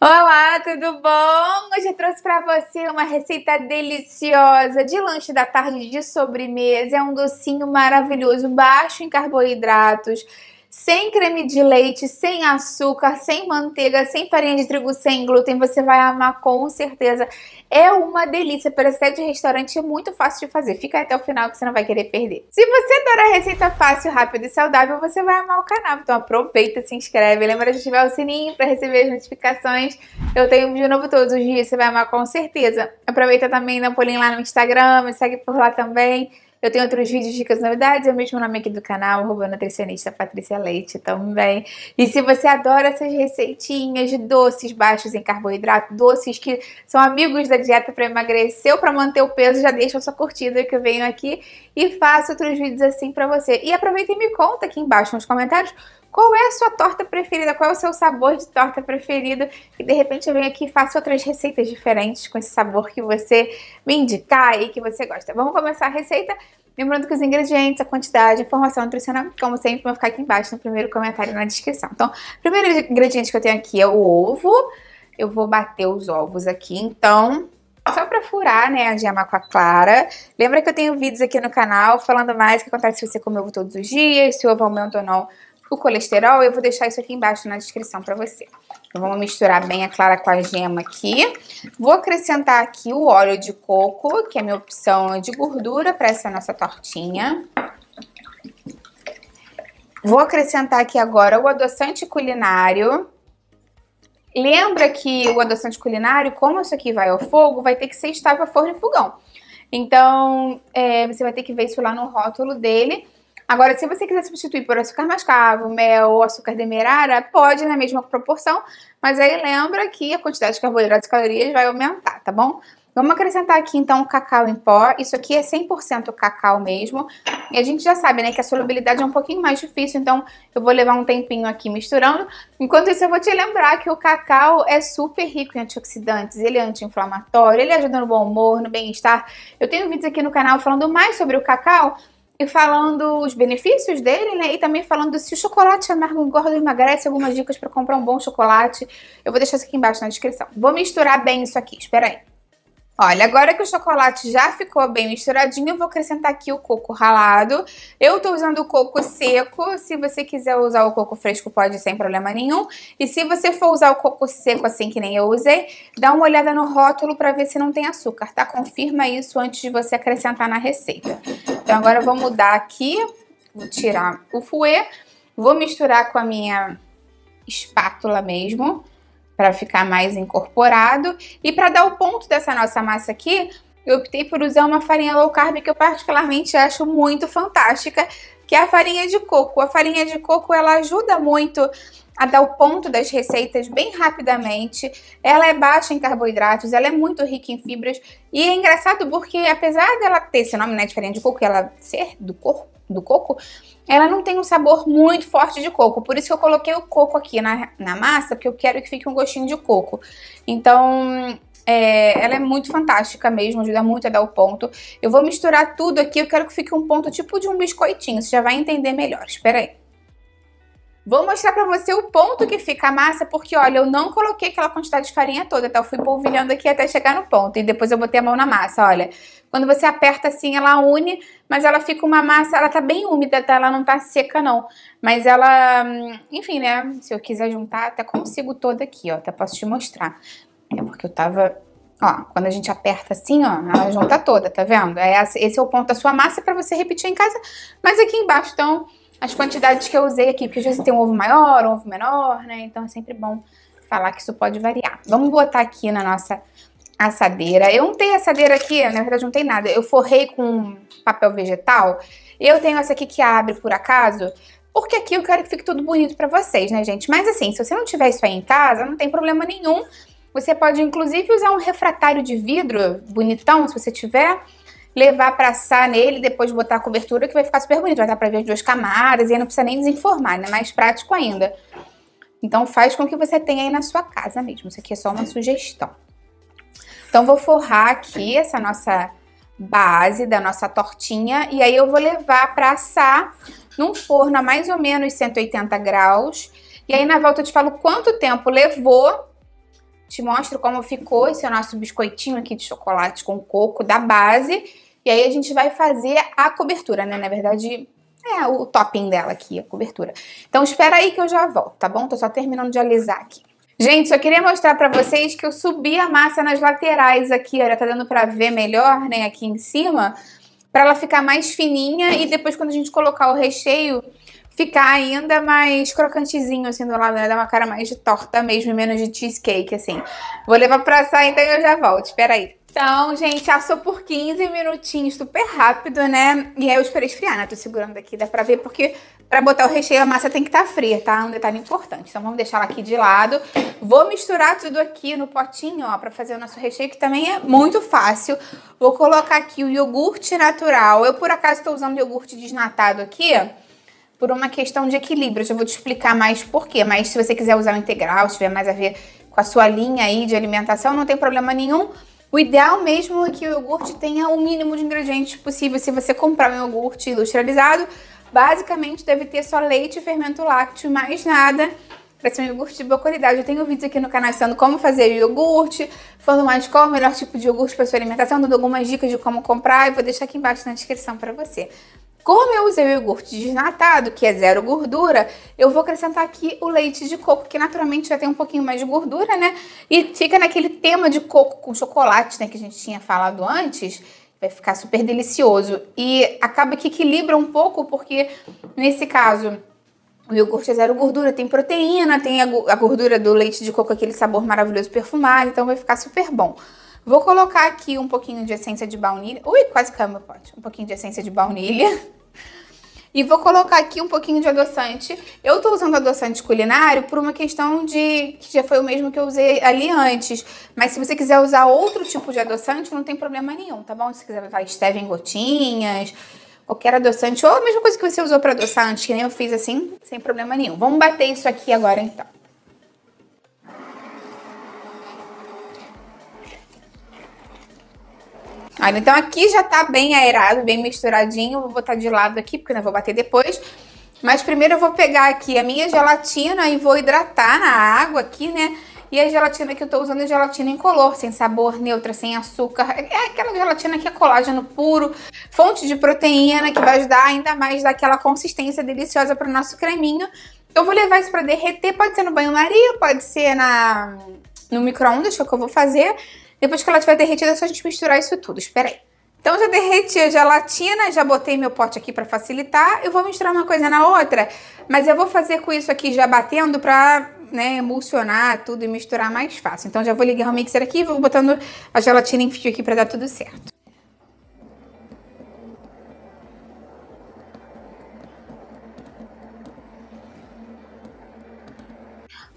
Olá, tudo bom? Hoje eu trouxe para você uma receita deliciosa de lanche da tarde de sobremesa. É um docinho maravilhoso, baixo em carboidratos sem creme de leite, sem açúcar, sem manteiga, sem farinha de trigo, sem glúten, você vai amar com certeza. É uma delícia, para ser de restaurante, é muito fácil de fazer. Fica até o final que você não vai querer perder. Se você adora receita fácil, rápida e saudável, você vai amar o canal. Então aproveita, se inscreve, lembra de ativar o sininho para receber as notificações. Eu tenho vídeo novo todos os dias, você vai amar com certeza. Aproveita também, dá um pulinho lá no Instagram, me segue por lá também. Eu tenho outros vídeos, dicas, novidades, é o mesmo nome aqui do canal, arroba nutricionista Patrícia Leite também. E se você adora essas receitinhas de doces baixos em carboidrato, doces que são amigos da dieta para emagrecer ou para manter o peso, já deixa a sua curtida que eu venho aqui e faço outros vídeos assim para você. E aproveita e me conta aqui embaixo nos comentários qual é a sua torta preferida, qual é o seu sabor de torta preferido. E de repente eu venho aqui e faço outras receitas diferentes com esse sabor que você me indicar e que você gosta. Vamos começar a receita? Lembrando que os ingredientes, a quantidade, a informação nutricional, como sempre, vão ficar aqui embaixo no primeiro comentário e na descrição. Então, o primeiro ingrediente que eu tenho aqui é o ovo. Eu vou bater os ovos aqui, então, só pra furar, né, a gema com a clara. Lembra que eu tenho vídeos aqui no canal falando mais o que acontece se você comer ovo todos os dias, se o ovo aumenta ou não o colesterol. Eu vou deixar isso aqui embaixo na descrição pra você. Então, vamos misturar bem a clara com a gema aqui. Vou acrescentar aqui o óleo de coco, que é minha opção de gordura para essa nossa tortinha. Vou acrescentar aqui agora o adoçante culinário. Lembra que o adoçante culinário, como isso aqui vai ao fogo, vai ter que ser estável a forno e fogão. Então, é, você vai ter que ver isso lá no rótulo dele. Agora, se você quiser substituir por açúcar mascavo, mel ou açúcar demerara, pode na mesma proporção, mas aí lembra que a quantidade de carboidratos e calorias vai aumentar, tá bom? Vamos acrescentar aqui então o cacau em pó. Isso aqui é 100% cacau mesmo. E a gente já sabe, né, que a solubilidade é um pouquinho mais difícil, então eu vou levar um tempinho aqui misturando. Enquanto isso, eu vou te lembrar que o cacau é super rico em antioxidantes, ele é anti-inflamatório, ele ajuda no bom humor, no bem-estar. Eu tenho vídeos aqui no canal falando mais sobre o cacau, e falando os benefícios dele, né? E também falando se o chocolate amargo engorda ou emagrece, algumas dicas para comprar um bom chocolate. Eu vou deixar isso aqui embaixo na descrição. Vou misturar bem isso aqui, espera aí. Olha, agora que o chocolate já ficou bem misturadinho, eu vou acrescentar aqui o coco ralado. Eu tô usando o coco seco, se você quiser usar o coco fresco pode sem problema nenhum. E se você for usar o coco seco assim que nem eu usei, dá uma olhada no rótulo para ver se não tem açúcar, tá? Confirma isso antes de você acrescentar na receita. Então agora eu vou mudar aqui, vou tirar o fouet, vou misturar com a minha espátula mesmo para ficar mais incorporado. E para dar o ponto dessa nossa massa aqui, eu optei por usar uma farinha low carb que eu particularmente acho muito fantástica, que é a farinha de coco. A farinha de coco ela ajuda muito a dar o ponto das receitas bem rapidamente. Ela é baixa em carboidratos, ela é muito rica em fibras. E é engraçado porque, apesar dela ter esse nome, né, diferente de coco, ela ser do do coco, ela não tem um sabor muito forte de coco. Por isso que eu coloquei o coco aqui na, na massa, porque eu quero que fique um gostinho de coco. Então, é, ela é muito fantástica mesmo, ajuda muito a dar o ponto. Eu vou misturar tudo aqui, eu quero que fique um ponto tipo de um biscoitinho, você já vai entender melhor. Espera aí. Vou mostrar para você o ponto que fica a massa, porque olha, eu não coloquei aquela quantidade de farinha toda, tá? Eu fui polvilhando aqui até chegar no ponto e depois eu botei a mão na massa, olha. Quando você aperta assim, ela une, mas ela fica uma massa, ela tá bem úmida, tá? Ela não tá seca não, mas ela, hum, enfim, né? Se eu quiser juntar, até consigo toda aqui, ó, até posso te mostrar. É porque eu tava Ó, quando a gente aperta assim, ó, ela junta toda, tá vendo? É esse é o ponto da sua massa para você repetir em casa, mas aqui embaixo, então, as quantidades que eu usei aqui, porque às vezes tem um ovo maior, um ovo menor, né? Então é sempre bom falar que isso pode variar. Vamos botar aqui na nossa assadeira. Eu untei a assadeira aqui, na verdade não tem nada. Eu forrei com papel vegetal. Eu tenho essa aqui que abre por acaso, porque aqui eu quero que fique tudo bonito pra vocês, né, gente? Mas assim, se você não tiver isso aí em casa, não tem problema nenhum. Você pode, inclusive, usar um refratário de vidro bonitão, se você tiver, levar para assar nele, depois botar a cobertura, que vai ficar super bonito. Vai dar para ver as duas camadas e aí não precisa nem desenformar, né? Mais prático ainda. Então faz com que você tenha aí na sua casa mesmo. Isso aqui é só uma sugestão. Então vou forrar aqui essa nossa base da nossa tortinha e aí eu vou levar para assar num forno a mais ou menos 180 graus. E aí na volta eu te falo quanto tempo levou te mostro como ficou esse é nosso biscoitinho aqui de chocolate com coco da base. E aí a gente vai fazer a cobertura, né? Na verdade, é o topping dela aqui, a cobertura. Então espera aí que eu já volto, tá bom? Tô só terminando de alisar aqui. Gente, só queria mostrar pra vocês que eu subi a massa nas laterais aqui, olha, tá dando pra ver melhor, né, aqui em cima, pra ela ficar mais fininha e depois quando a gente colocar o recheio, ficar ainda mais crocantezinho, assim, do lado, né? dá uma cara mais de torta mesmo, menos de cheesecake, assim. Vou levar pra assar, então eu já volto. Espera aí. Então, gente, assou por 15 minutinhos, super rápido, né? E aí eu esperei esfriar, né? Tô segurando aqui, dá pra ver, porque pra botar o recheio a massa tem que estar tá fria, tá? Um detalhe importante. Então vamos deixar ela aqui de lado. Vou misturar tudo aqui no potinho, ó, pra fazer o nosso recheio, que também é muito fácil. Vou colocar aqui o iogurte natural. Eu, por acaso, tô usando iogurte desnatado aqui, ó por uma questão de equilíbrio. Eu já vou te explicar mais por quê, mas se você quiser usar o integral, se tiver mais a ver com a sua linha aí de alimentação, não tem problema nenhum. O ideal mesmo é que o iogurte tenha o mínimo de ingredientes possível. Se você comprar um iogurte industrializado, basicamente deve ter só leite, fermento lácteo e mais nada para ser um iogurte de boa qualidade. Eu tenho vídeos aqui no canal ensinando como fazer iogurte, falando mais qual é o melhor tipo de iogurte para sua alimentação, dando algumas dicas de como comprar e vou deixar aqui embaixo na descrição para você. Como eu usei o iogurte desnatado, que é zero gordura, eu vou acrescentar aqui o leite de coco, que naturalmente já tem um pouquinho mais de gordura, né? E fica naquele tema de coco com chocolate, né, que a gente tinha falado antes. Vai ficar super delicioso. E acaba que equilibra um pouco, porque nesse caso o iogurte é zero gordura, tem proteína, tem a gordura do leite de coco, aquele sabor maravilhoso perfumado, então vai ficar super bom. Vou colocar aqui um pouquinho de essência de baunilha. Ui, quase caiu meu pote. Um pouquinho de essência de baunilha. E vou colocar aqui um pouquinho de adoçante. Eu tô usando adoçante culinário por uma questão de... que já foi o mesmo que eu usei ali antes. Mas se você quiser usar outro tipo de adoçante, não tem problema nenhum, tá bom? Se quiser usar esteve em gotinhas, qualquer adoçante, ou a mesma coisa que você usou para adoçante, que nem eu fiz assim, sem problema nenhum. Vamos bater isso aqui agora, então. Aí, ah, então aqui já tá bem aerado, bem misturadinho. Vou botar de lado aqui, porque não vou bater depois. Mas primeiro eu vou pegar aqui a minha gelatina e vou hidratar na água aqui, né? E a gelatina que eu tô usando é gelatina incolor, sem sabor, neutra, sem açúcar. É aquela gelatina que é colágeno puro, fonte de proteína que vai ajudar ainda mais daquela consistência deliciosa para o nosso creminho. Eu vou levar isso para derreter, pode ser no banho-maria, pode ser na no micro-ondas, que é o que eu vou fazer. Depois que ela estiver derretida, é só a gente misturar isso tudo. Espera aí. Então, já derreti a gelatina, né? já botei meu pote aqui para facilitar. Eu vou misturar uma coisa na outra, mas eu vou fazer com isso aqui já batendo pra né, emulsionar tudo e misturar mais fácil. Então, já vou ligar o mixer aqui e vou botando a gelatina em fio aqui para dar tudo certo.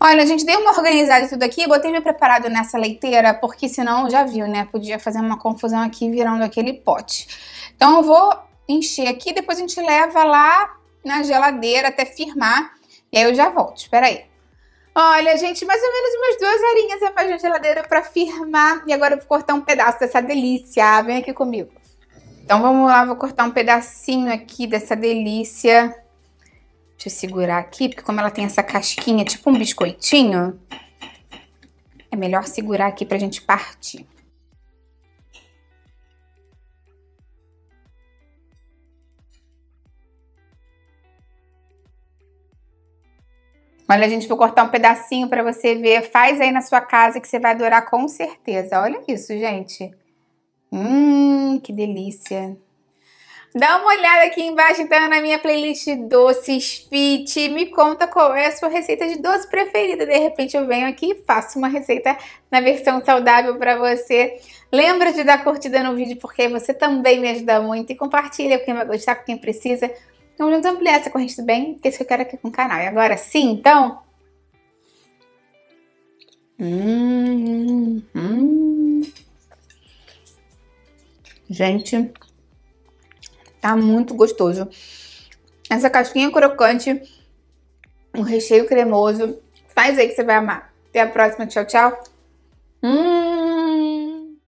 Olha, a gente, deu uma organizada em tudo aqui, botei meu preparado nessa leiteira, porque senão, já viu, né? Podia fazer uma confusão aqui virando aquele pote. Então eu vou encher aqui, depois a gente leva lá na geladeira até firmar, e aí eu já volto, espera aí. Olha, gente, mais ou menos umas duas horinhas eu faço a geladeira pra firmar, e agora eu vou cortar um pedaço dessa delícia, vem aqui comigo. Então vamos lá, vou cortar um pedacinho aqui dessa delícia. Deixa eu segurar aqui, porque como ela tem essa casquinha, tipo um biscoitinho, é melhor segurar aqui pra gente partir. Olha, gente, vou cortar um pedacinho para você ver. Faz aí na sua casa que você vai adorar com certeza. Olha isso, gente. Hum, que delícia. Dá uma olhada aqui embaixo então na minha playlist Doces Fit. Me conta qual é a sua receita de doce preferida. De repente eu venho aqui e faço uma receita na versão saudável para você. Lembra de dar curtida no vídeo porque você também me ajuda muito. E compartilha com quem vai gostar, com quem precisa. Então, vamos ampliar essa corrente do bem, que é isso que eu quero aqui com o canal. E agora sim, então... Hum, hum. Gente... Tá muito gostoso. Essa casquinha crocante, o recheio cremoso. Faz aí que você vai amar. Até a próxima. Tchau, tchau. Hum!